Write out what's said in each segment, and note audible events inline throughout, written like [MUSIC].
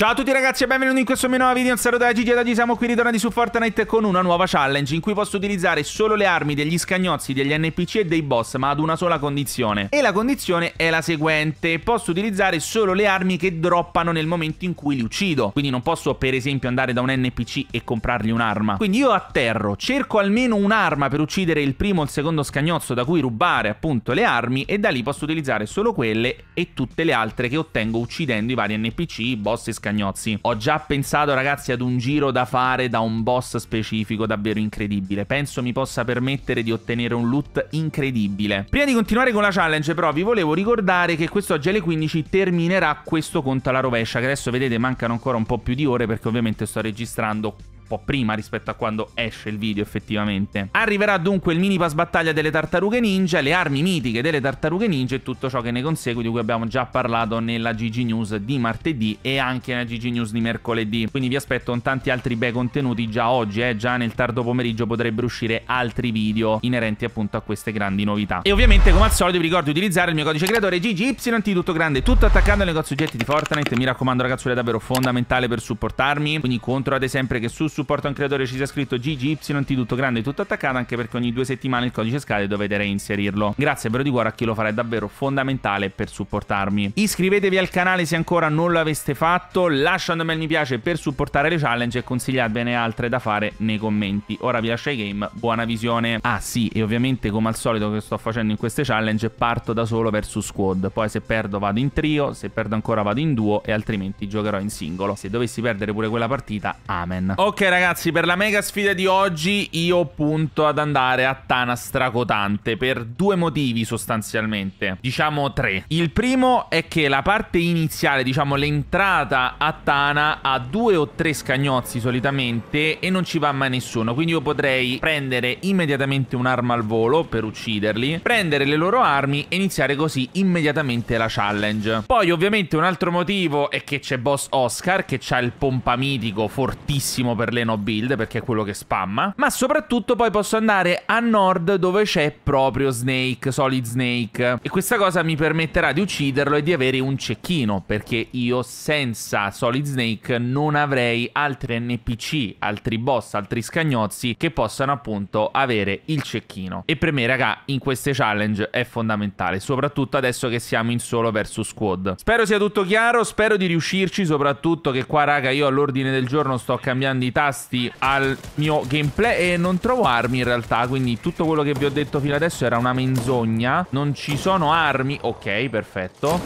Ciao a tutti ragazzi e benvenuti in questo mio nuovo video, un saluto da Gigi e da siamo qui ritornati su Fortnite con una nuova challenge in cui posso utilizzare solo le armi degli scagnozzi, degli NPC e dei boss, ma ad una sola condizione. E la condizione è la seguente, posso utilizzare solo le armi che droppano nel momento in cui li uccido, quindi non posso per esempio andare da un NPC e comprargli un'arma. Quindi io atterro, cerco almeno un'arma per uccidere il primo o il secondo scagnozzo da cui rubare appunto le armi e da lì posso utilizzare solo quelle e tutte le altre che ottengo uccidendo i vari NPC, boss e scagnozzi Scagnozzi. Ho già pensato, ragazzi, ad un giro da fare da un boss specifico davvero incredibile. Penso mi possa permettere di ottenere un loot incredibile. Prima di continuare con la challenge, però, vi volevo ricordare che questo oggi alle 15 terminerà questo conto alla rovescia, che adesso vedete mancano ancora un po' più di ore perché ovviamente sto registrando po' prima rispetto a quando esce il video effettivamente. Arriverà dunque il mini pass battaglia delle tartarughe ninja, le armi mitiche delle tartarughe ninja e tutto ciò che ne consegue di cui abbiamo già parlato nella GG News di martedì e anche nella GG News di mercoledì. Quindi vi aspetto tanti altri bei contenuti già oggi, eh, già nel tardo pomeriggio potrebbero uscire altri video inerenti appunto a queste grandi novità. E ovviamente come al solito vi ricordo di utilizzare il mio codice creatore GGYT tutto grande, tutto attaccando ai negozi oggetti di Fortnite. Mi raccomando ragazzi, è davvero fondamentale per supportarmi, quindi controllate sempre che su, su supporto anche da Dore ci sia scritto GGY, tutto grande, e tutto attaccato, anche perché ogni due settimane il codice scade e dovete reinserirlo. Grazie però di cuore a chi lo farà, è davvero fondamentale per supportarmi. Iscrivetevi al canale se ancora non lo aveste fatto, lasciando un bel mi piace per supportare le challenge e consigliatevene altre da fare nei commenti. Ora vi lascio i game, buona visione. Ah sì, e ovviamente come al solito che sto facendo in queste challenge parto da solo verso squad, poi se perdo vado in trio, se perdo ancora vado in duo e altrimenti giocherò in singolo. Se dovessi perdere pure quella partita, amen. Ok ragazzi, per la mega sfida di oggi io punto ad andare a Tana Stracotante per due motivi sostanzialmente, diciamo tre. Il primo è che la parte iniziale, diciamo l'entrata a Tana ha due o tre scagnozzi solitamente e non ci va mai nessuno, quindi io potrei prendere immediatamente un'arma al volo per ucciderli, prendere le loro armi e iniziare così immediatamente la challenge. Poi ovviamente un altro motivo è che c'è boss Oscar che ha il pompa mitico fortissimo per Merleno build perché è quello che spamma, ma soprattutto poi posso andare a nord dove c'è proprio Snake, Solid Snake e questa cosa mi permetterà di ucciderlo e di avere un cecchino perché io senza Solid Snake non avrei altri NPC, altri boss, altri scagnozzi che possano appunto avere il cecchino. E per me raga in queste challenge è fondamentale, soprattutto adesso che siamo in solo versus squad. Spero sia tutto chiaro, spero di riuscirci, soprattutto che qua raga io all'ordine del giorno sto cambiando i tasti al mio gameplay e non trovo armi in realtà, quindi tutto quello che vi ho detto fino adesso era una menzogna. Non ci sono armi. Ok, perfetto.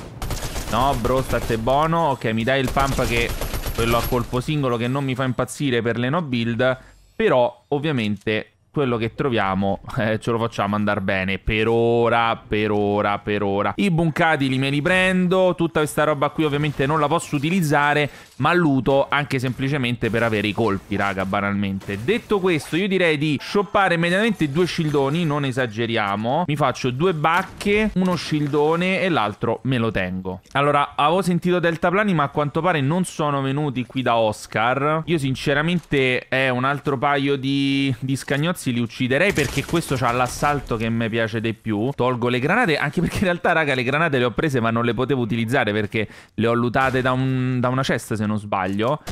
No, bro, state buono. Ok, mi dai il pump che quello a colpo singolo che non mi fa impazzire per le no build, però ovviamente quello che troviamo [LAUGHS] eh, ce lo facciamo andare bene per ora, per ora, per ora. I buncati li me li prendo, tutta questa roba qui ovviamente non la posso utilizzare ma luto anche semplicemente per avere i colpi, raga, banalmente. Detto questo, io direi di shoppare immediatamente due shieldoni, non esageriamo. Mi faccio due bacche, uno shieldone e l'altro me lo tengo. Allora, avevo sentito deltaplani, ma a quanto pare non sono venuti qui da Oscar. Io sinceramente eh, un altro paio di, di scagnozzi li ucciderei perché questo ha l'assalto che mi piace di più. Tolgo le granate, anche perché in realtà, raga, le granate le ho prese ma non le potevo utilizzare perché le ho lutate da, un, da una cesta, se se non sbaglio.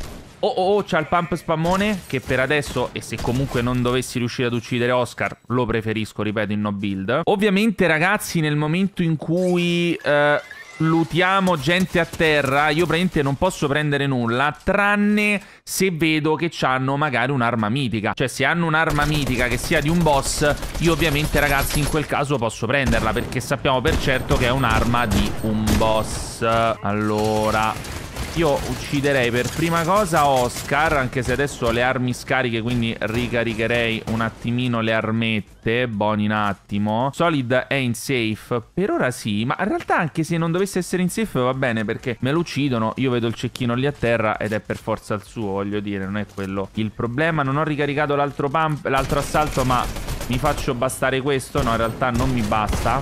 Oh, oh, oh, c'ha il pump spammone che per adesso, e se comunque non dovessi riuscire ad uccidere Oscar, lo preferisco, ripeto, in no build. Ovviamente, ragazzi, nel momento in cui... Eh, lutiamo gente a terra Io praticamente non posso prendere nulla Tranne se vedo che hanno magari un'arma mitica Cioè se hanno un'arma mitica che sia di un boss Io ovviamente ragazzi in quel caso posso prenderla Perché sappiamo per certo che è un'arma di un boss Allora io ucciderei per prima cosa Oscar, anche se adesso ho le armi scariche, quindi ricaricherei un attimino le armette, buoni un attimo. Solid è in safe, per ora sì, ma in realtà anche se non dovesse essere in safe va bene perché me lo uccidono, io vedo il cecchino lì a terra ed è per forza il suo, voglio dire, non è quello il problema. Non ho ricaricato l'altro pump, l'altro assalto, ma mi faccio bastare questo? No, in realtà non mi basta.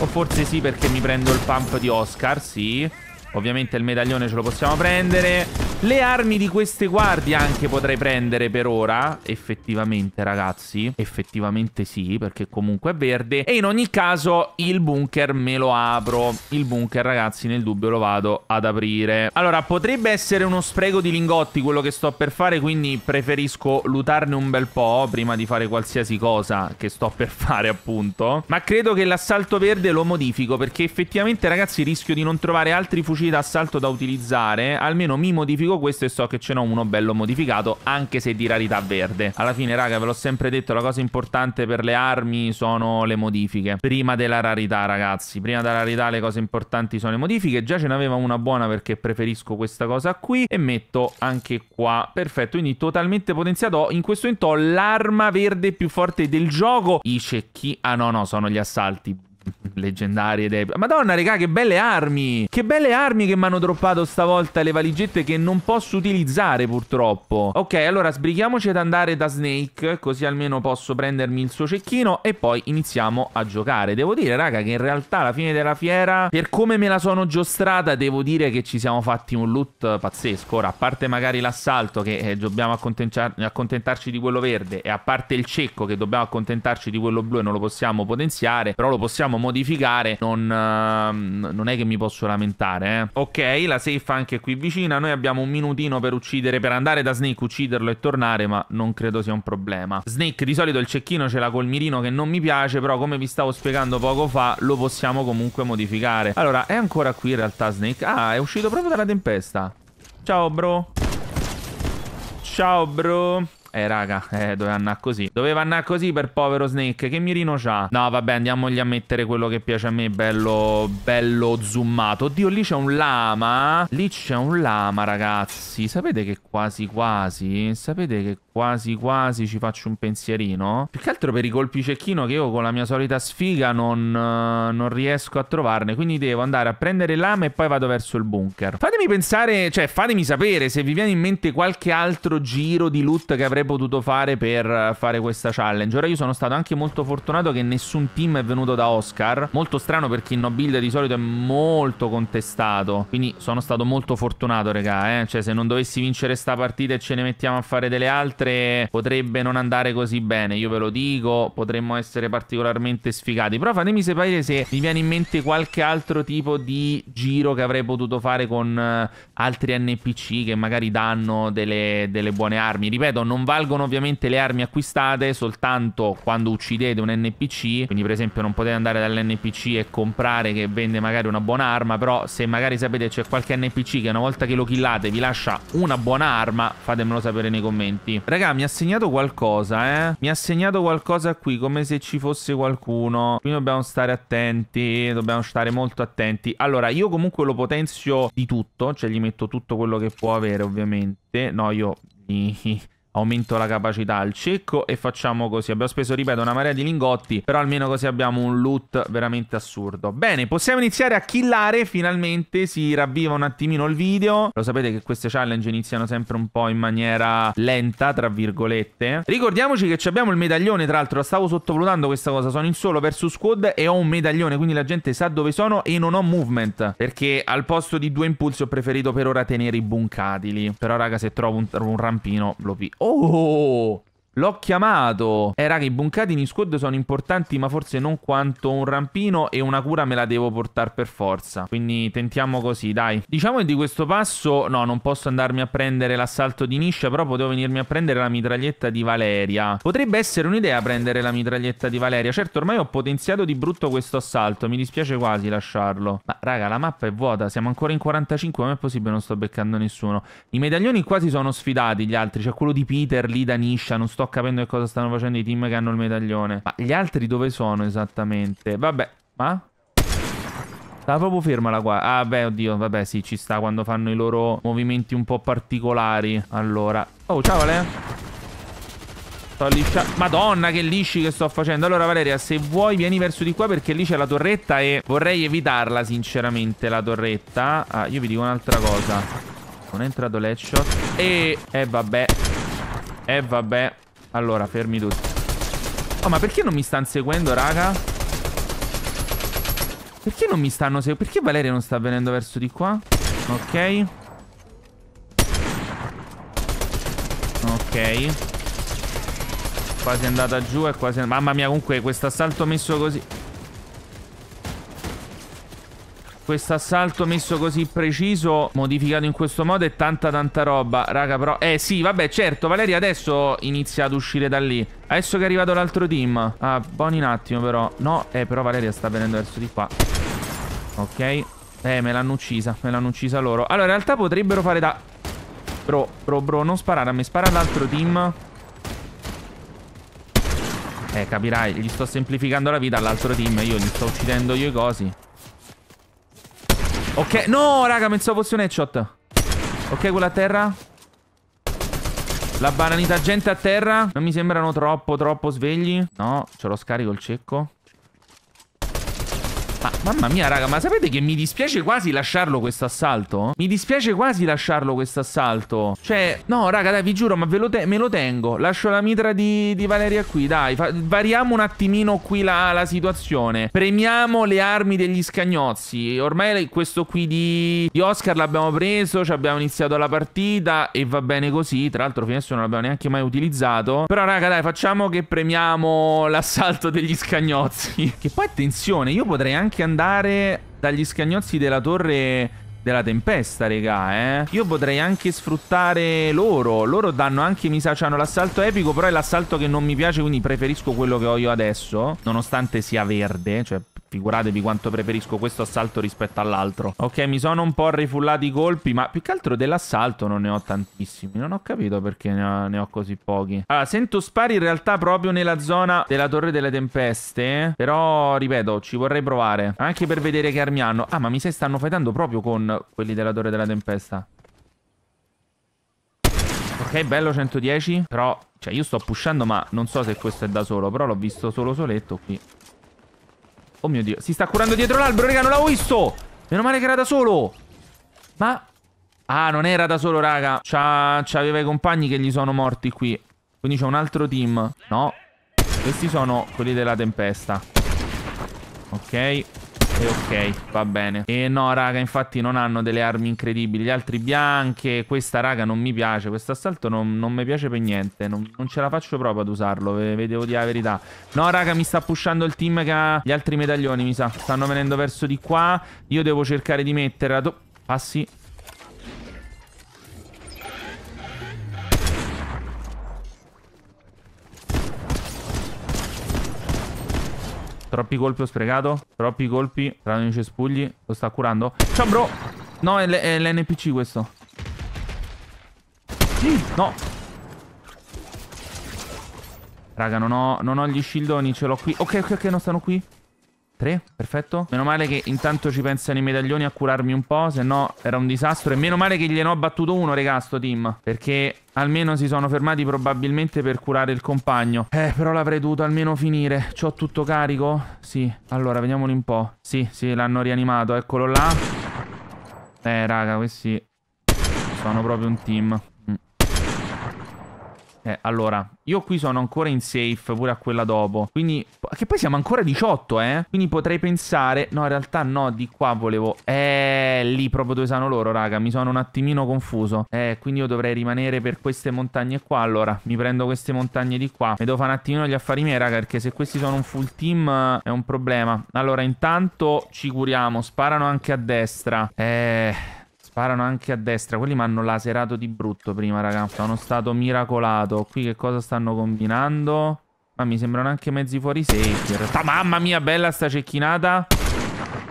O forse sì perché mi prendo il pump di Oscar, sì. Ovviamente il medaglione ce lo possiamo prendere Le armi di queste guardie anche potrei prendere per ora Effettivamente ragazzi Effettivamente sì perché comunque è verde E in ogni caso il bunker me lo apro Il bunker ragazzi nel dubbio lo vado ad aprire Allora potrebbe essere uno spreco di lingotti quello che sto per fare Quindi preferisco lutarne un bel po' Prima di fare qualsiasi cosa che sto per [LAUGHS] fare appunto Ma credo che l'assalto verde lo modifico Perché effettivamente ragazzi rischio di non trovare altri fucili fucili d'assalto da utilizzare, almeno mi modifico questo e so che ce n'ho uno bello modificato, anche se di rarità verde. Alla fine, raga, ve l'ho sempre detto, la cosa importante per le armi sono le modifiche. Prima della rarità, ragazzi, prima della rarità le cose importanti sono le modifiche. Già ce n'aveva una buona perché preferisco questa cosa qui e metto anche qua. Perfetto, quindi totalmente potenziato. in questo momento ho l'arma verde più forte del gioco. I cecchi... Ah no, no, sono gli assalti leggendarie dei... Madonna, regà, che belle armi! Che belle armi che mi hanno droppato stavolta le valigette che non posso utilizzare, purtroppo. Ok, allora sbrighiamoci ad andare da Snake, così almeno posso prendermi il suo cecchino e poi iniziamo a giocare. Devo dire, raga, che in realtà la fine della fiera, per come me la sono giostrata, devo dire che ci siamo fatti un loot pazzesco. Ora, a parte magari l'assalto, che eh, dobbiamo accontentarci di quello verde, e a parte il cecco, che dobbiamo accontentarci di quello blu e non lo possiamo potenziare, però lo possiamo vogliamo modificare non, ehm, non è che mi posso lamentare, eh. Ok, la safe anche qui vicina. Noi abbiamo un minutino per uccidere, per andare da Snake, ucciderlo e tornare, ma non credo sia un problema. Snake di solito il cecchino ce l'ha col mirino che non mi piace, però come vi stavo spiegando poco fa, lo possiamo comunque modificare. Allora, è ancora qui in realtà Snake. Ah, è uscito proprio dalla tempesta. Ciao, bro. Ciao, bro. Eh, raga, eh, doveva andare così. Doveva andare così per povero Snake. Che mirino c'ha? No, vabbè, andiamogli a mettere quello che piace a me, bello, bello zoomato. Oddio, lì c'è un lama. Lì c'è un lama, ragazzi. Sapete che quasi quasi? Sapete che quasi quasi ci faccio un pensierino. Più che altro per i colpi cecchino che io con la mia solita sfiga non, eh, non, riesco a trovarne. Quindi devo andare a prendere lame e poi vado verso il bunker. Fatemi pensare, cioè fatemi sapere se vi viene in mente qualche altro giro di loot che avrei potuto fare per eh, fare questa challenge. Ora io sono stato anche molto fortunato che nessun team è venuto da Oscar. Molto strano perché il no build di solito è molto contestato. Quindi sono stato molto fortunato, regà, eh. Cioè se non dovessi vincere sta partita e ce ne mettiamo a fare delle altre altre potrebbe non andare così bene, io ve lo dico, potremmo essere particolarmente sfigati, però fatemi sapere se mi viene in mente qualche altro tipo di giro che avrei potuto fare con eh, altri NPC che magari danno delle, delle buone armi, ripeto, non valgono ovviamente le armi acquistate, soltanto quando uccidete un NPC, quindi per esempio non potete andare dall'NPC e comprare che vende magari una buona arma, però se magari sapete c'è qualche NPC che una volta che lo killate vi lascia una buona arma, fatemelo sapere nei commenti. Raga, mi ha segnato qualcosa, eh. Mi ha segnato qualcosa qui, come se ci fosse qualcuno. Quindi dobbiamo stare attenti, dobbiamo stare molto attenti. Allora, io comunque lo potenzio di tutto, cioè gli metto tutto quello che può avere, ovviamente. No, io... Aumento la capacità al cecco e facciamo così. Abbiamo speso, ripeto, una marea di lingotti, però almeno così abbiamo un loot veramente assurdo. Bene, possiamo iniziare a killare finalmente. Si ravviva un attimino il video. Lo sapete che queste challenge iniziano sempre un po' in maniera lenta, tra virgolette. Ricordiamoci che abbiamo il medaglione, tra l'altro, la stavo sottovalutando questa cosa. Sono in solo versus squad e ho un medaglione, quindi la gente sa dove sono e non ho movement. Perché al posto di due impulsi ho preferito per ora tenere i buncati lì. Però, raga, se trovo un, un rampino lo piglio Oh, L'ho chiamato. Eh, raga, i buncati in squad sono importanti, ma forse non quanto un rampino. E una cura me la devo portare per forza. Quindi tentiamo così, dai. Diciamo che di questo passo, no, non posso andarmi a prendere l'assalto di Niscia. Però potevo venirmi a prendere la mitraglietta di Valeria. Potrebbe essere un'idea prendere la mitraglietta di Valeria. Certo, ormai ho potenziato di brutto questo assalto. Mi dispiace quasi lasciarlo. Ma, raga, la mappa è vuota. Siamo ancora in 45. Com'è possibile? Non sto beccando nessuno. I medaglioni quasi sono sfidati gli altri. C'è cioè quello di Peter lì da Niscia. Non sto sto capendo che cosa stanno facendo i team che hanno il medaglione. Ma gli altri dove sono esattamente? Vabbè, ma... Stava proprio ferma la qua. Ah, beh, oddio, vabbè, sì, ci sta quando fanno i loro movimenti un po' particolari. Allora. Oh, ciao, Ale. Sto liscia... Madonna, che lisci che sto facendo. Allora, Valeria, se vuoi, vieni verso di qua perché lì c'è la torretta e vorrei evitarla, sinceramente, la torretta. Ah, io vi dico un'altra cosa. Non è entrato l'headshot. E... Eh, vabbè. Eh, vabbè. Allora, fermi tutti. Oh, ma perché non mi stanno seguendo, raga? Perché non mi stanno seguendo? Perché Valeria non sta venendo verso di qua? Ok. Ok. Quasi è andata giù e quasi... Mamma mia, comunque, questo assalto messo così... Questo assalto messo così preciso, modificato in questo modo, è tanta tanta roba. Raga, però... Eh, sì, vabbè, certo, Valeria adesso inizia ad uscire da lì. Adesso che è arrivato l'altro team. Ah, buoni un attimo, però. No, eh, però Valeria sta venendo verso di qua. Ok. Eh, me l'hanno uccisa. Me l'hanno uccisa loro. Allora, in realtà potrebbero fare da... Bro, bro, bro, non sparare a me. Spara all'altro team. Eh, capirai, gli sto semplificando la vita all'altro team. Io gli sto uccidendo io i cosi. Ok, no, raga, pensavo fosse un headshot. Ok, quella a terra. La bananita gente a terra. Non mi sembrano troppo, troppo svegli. No, ce lo scarico il cecco. Ma ah, mamma mia, raga, ma sapete che mi dispiace quasi lasciarlo questo assalto? Mi dispiace quasi lasciarlo questo assalto. Cioè, no, raga, dai, vi giuro, ma lo me lo tengo. Lascio la mitra di, di Valeria qui, dai. variamo un attimino qui la, la, situazione. Premiamo le armi degli scagnozzi. Ormai questo qui di, di Oscar l'abbiamo preso, ci abbiamo iniziato la partita e va bene così. Tra l'altro, fino non l'abbiamo neanche mai utilizzato. Però, raga, dai, facciamo che premiamo l'assalto degli scagnozzi. [LAUGHS] che poi, attenzione, io potrei anche anche andare dagli scagnozzi della torre della tempesta, regà, eh. Io potrei anche sfruttare loro. Loro danno anche, mi sa, hanno l'assalto epico, però è l'assalto che non mi piace, quindi preferisco quello che ho io adesso, nonostante sia verde, cioè Figuratevi quanto preferisco questo assalto rispetto all'altro. Ok, mi sono un po' rifullati i colpi, ma più che altro dell'assalto non ne ho tantissimi. Non ho capito perché ne ho, ne ho, così pochi. Allora, sento spari in realtà proprio nella zona della Torre delle Tempeste. Però, ripeto, ci vorrei provare. Anche per vedere che armi hanno. Ah, ma mi sa stanno fightando proprio con quelli della Torre della Tempesta. Ok, bello 110. Però, cioè, io sto pushando, ma non so se questo è da solo. Però l'ho visto solo soletto qui. Oh mio Dio, si sta curando dietro l'albero, raga, non l'avevo visto! Meno male che era da solo! Ma... Ah, non era da solo, raga. C'aveva i compagni che gli sono morti qui. Quindi c'è un altro team. No. Questi sono quelli della tempesta. Ok. E ok, va bene. E no, raga, infatti non hanno delle armi incredibili. Gli altri bianche, questa, raga, non mi piace. Questo assalto non, non, mi piace per niente. Non, non, ce la faccio proprio ad usarlo, ve, ve devo dire la verità. No, raga, mi sta pushando il team che ha gli altri medaglioni, mi sa. Stanno venendo verso di qua. Io devo cercare di mettere... la... Passi Troppi colpi ho sprecato. Troppi colpi. Tra i cespugli. Lo sta curando. Ciao, bro. No, è, è l'NPC questo. No. Raga, non ho, non ho gli shieldoni. Ce l'ho qui. Ok, ok, ok. Non stanno qui. Tre, perfetto. Meno male che intanto ci pensano i medaglioni a curarmi un po', se no era un disastro. E meno male che gliene ho battuto uno, regà, sto team. Perché almeno si sono fermati probabilmente per curare il compagno. Eh, però l'avrei dovuto almeno finire. C'ho tutto carico? Sì. Allora, vediamolo un po'. Sì, sì, l'hanno rianimato. Eccolo là. Eh, raga, questi sono proprio un team. Mm. Eh, allora, io qui sono ancora in safe, pure a quella dopo. Quindi, che poi siamo ancora 18, eh? Quindi potrei pensare... No, in realtà no, di qua volevo... Eh, lì proprio dove sono loro, raga. Mi sono un attimino confuso. Eh, quindi io dovrei rimanere per queste montagne qua. Allora, mi prendo queste montagne di qua. Mi devo fare un attimino gli affari miei, raga, perché se questi sono un full team eh, è un problema. Allora, intanto ci curiamo. Sparano anche a destra. Eh... Sparano anche a destra. Quelli mi hanno laserato di brutto prima, raga. Sono stato miracolato. Qui che cosa stanno combinando? Ma mi sembrano anche mezzi fuori safe. In mamma mia, bella sta cecchinata.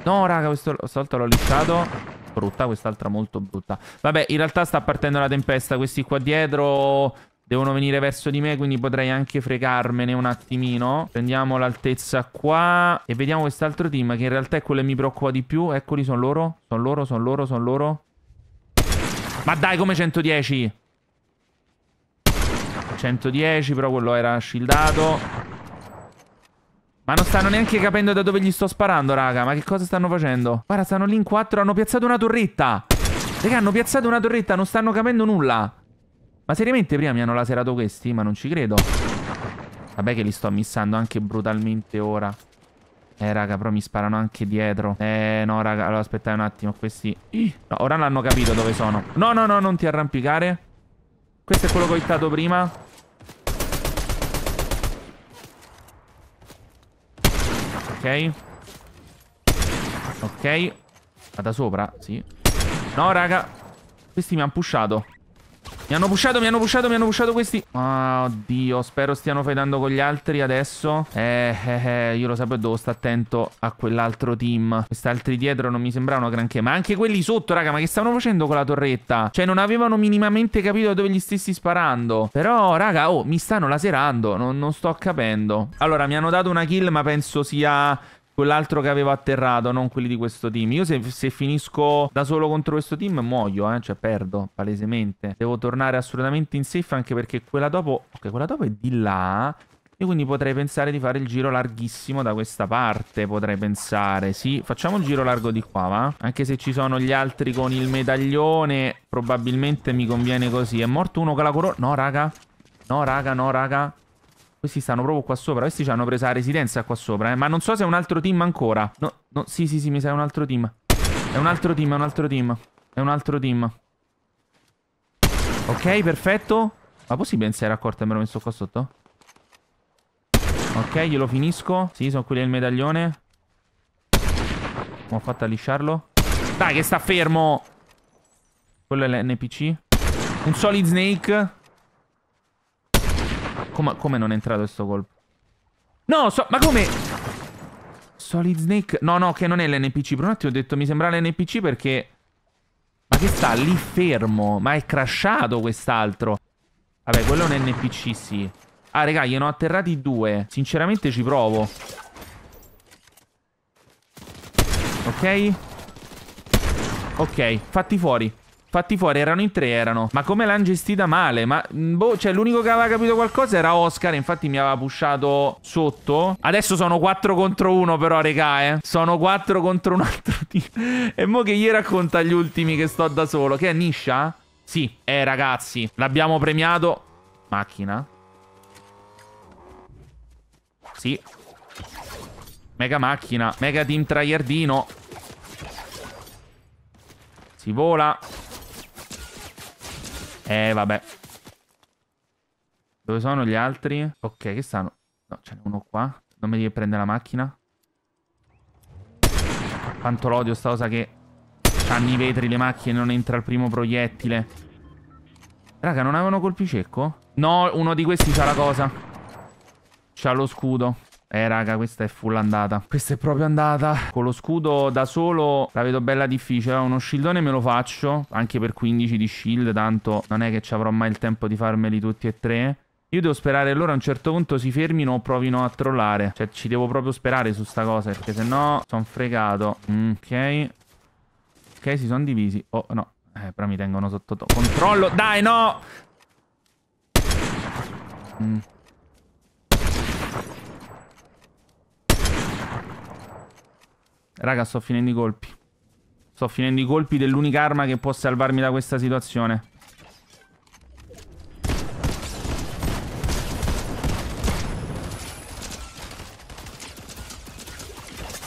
No, raga, questo stavolta l'ho lisciato. Brutta, quest'altra molto brutta. Vabbè, in realtà sta partendo la tempesta. Questi qua dietro devono venire verso di me, quindi potrei anche fregarmene un attimino. Prendiamo l'altezza qua e vediamo quest'altro team che in realtà è quello che mi preoccupa di più. Eccoli, sono loro, sono loro, sono loro, sono loro. Ma dai, come 110? 110, però quello era shieldato. Ma non stanno neanche capendo da dove gli sto sparando, raga. Ma che cosa stanno facendo? Guarda, stanno lì in quattro, hanno piazzato una torretta. Raga, hanno piazzato una torretta, non stanno capendo nulla. Ma seriamente prima mi hanno laserato questi? Ma non ci credo. Vabbè che li sto missando anche brutalmente ora. Eh, raga, però mi sparano anche dietro. Eh, no, raga. Allora, aspettate un attimo. Questi... [CLEARS THROAT] No, ora l'hanno capito dove sono. No, no, no, non ti arrampicare. Questo è quello che ho hittato prima. Ok. Ok. Ma da sopra? Sì. No, raga. Questi mi hanno pushato. Mi hanno pushato, mi hanno pushato, mi hanno pushato questi. Oh, oddio, spero stiano fightando con gli altri adesso. Eh, eh, eh, io lo sapevo, devo stare attento a quell'altro team. Questi altri dietro non mi sembravano granché. Ma anche quelli sotto, raga, ma che stavano facendo con la torretta? Cioè, non avevano minimamente capito dove gli stessi sparando. Però, raga, oh, mi stanno laserando. Non, non sto capendo. Allora, mi hanno dato una kill, ma penso sia quell'altro che avevo atterrato, non quelli di questo team. Io se, se finisco da solo contro questo team muoio, eh? cioè perdo palesemente. Devo tornare assolutamente in safe anche perché quella dopo... Ok, quella dopo è di là. E quindi potrei pensare di fare il giro larghissimo da questa parte, potrei pensare. Sì, facciamo il giro largo di qua, va? Anche se ci sono gli altri con il medaglione, probabilmente mi conviene così. È morto uno con la corona... No, raga. No, raga, no, raga. Questi stanno proprio qua sopra. Questi ci hanno preso la residenza qua sopra, eh. Ma non so se è un altro team ancora. No, no, sì, sì, sì, mi sa è un altro team. È un altro team, è un altro team. È un altro team. Ok, perfetto. Ma possibile non si era accorta e me l'ho messo qua sotto? Ok, glielo finisco. Sì, sono quelli del medaglione. Ho fatto a lisciarlo. Dai, che sta fermo. Quello è l'NPC. Un solid snake. Come, come non è entrato questo colpo? No, so, ma come? Solid Snake? No, no, che non è l'NPC. Per un attimo ho detto mi sembra l'NPC perché... Ma che sta lì fermo? Ma è crashato quest'altro. Vabbè, quello è un NPC, sì. Ah, raga, gliene ho atterrati due. Sinceramente ci provo. Ok? Ok, fatti fuori. Fatti fuori erano in tre, erano. Ma come l'hanno gestita male? Ma mm, boh, cioè l'unico che aveva capito qualcosa era Oscar. Infatti mi aveva pushato sotto. Adesso sono 4 contro 1 però, regà, eh. Sono 4 contro un altro [LAUGHS] team. e mo che gli racconta gli ultimi che sto da solo. Che è Nisha? Sì, eh ragazzi, l'abbiamo premiato. Macchina. Sì. Mega macchina, mega team traiardino. Si vola. Eh, vabbè. Dove sono gli altri? Ok, che stanno? No, c'è uno qua. Non mi devi prendere la macchina. Quanto l'odio sta cosa che hanno i vetri le macchine non entra il primo proiettile. Raga, non avevano colpi secco? No, uno di questi c'ha la cosa. C'ha lo scudo. Eh raga questa è full andata Questa è proprio andata Con lo scudo da solo la vedo bella difficile Uno shieldone me lo faccio Anche per 15 di shield Tanto non è che ci avrò mai il tempo di farmeli tutti e tre io devo sperare loro a un certo punto si fermino o provino a trollare. Cioè, ci devo proprio sperare su sta cosa, perché se no sono fregato. ok. Ok, si sono divisi. Oh, no. Eh, però mi tengono sotto... Controllo! Dai, no! Mm. Raga, sto finendo i colpi. Sto finendo i colpi dell'unica arma che può salvarmi da questa situazione.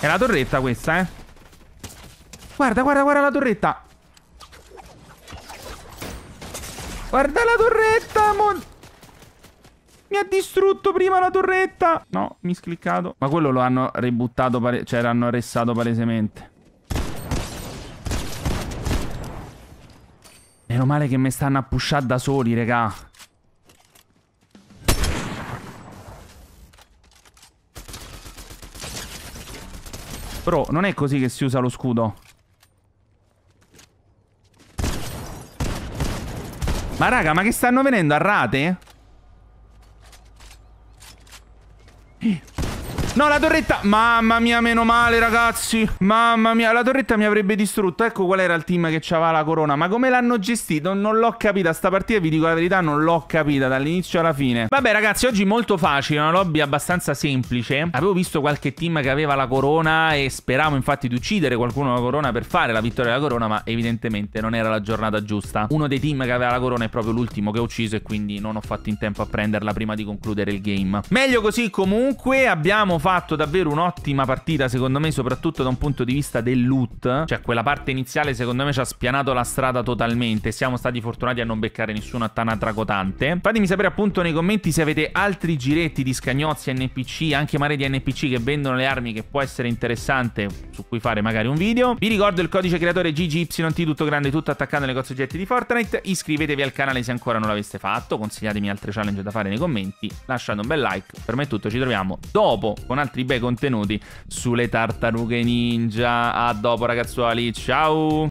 È la torretta questa, eh. Guarda, guarda, guarda la torretta. Guarda la torretta, mon... Mi ha distrutto prima la torretta. No, mi scliccato. Ma quello lo hanno ributtato, pare... cioè l'hanno arrestato palesemente. Meno male che mi stanno a pushare da soli, raga. Bro, non è così che si usa lo scudo. Ma raga, ma che stanno venendo a rate? No, la torretta... Mamma mia, meno male, ragazzi. Mamma mia, la torretta mi avrebbe distrutto. Ecco qual era il team che aveva la corona. Ma come l'hanno gestito? Non l'ho capita. Sta partita, vi dico la verità, non l'ho capita dall'inizio alla fine. Vabbè, ragazzi, oggi molto facile. Una lobby abbastanza semplice. Avevo visto qualche team che aveva la corona e speravo infatti di uccidere qualcuno con la corona per fare la vittoria della corona, ma evidentemente non era la giornata giusta. Uno dei team che aveva la corona è proprio l'ultimo che ho ucciso e quindi non ho fatto in tempo a prenderla prima di concludere il game. Meglio così comunque, abbiamo fatto davvero un'ottima partita, secondo me, soprattutto da un punto di vista del loot. Cioè, quella parte iniziale, secondo me, ci ha spianato la strada totalmente. Siamo stati fortunati a non beccare nessuno a tana tracotante. Fatemi sapere appunto nei commenti se avete altri giretti di scagnozzi NPC, anche mare di NPC che vendono le armi, che può essere interessante, su cui fare magari un video. Vi ricordo il codice creatore GGYT, tutto grande, tutto attaccato attaccando nei oggetti di Fortnite. Iscrivetevi al canale se ancora non l'aveste fatto. Consigliatemi altre challenge da fare nei commenti. Lasciate un bel like. Per me è tutto, ci troviamo dopo Con con altri bei contenuti sulle tartarughe ninja. A dopo ragazzuoli, ciao!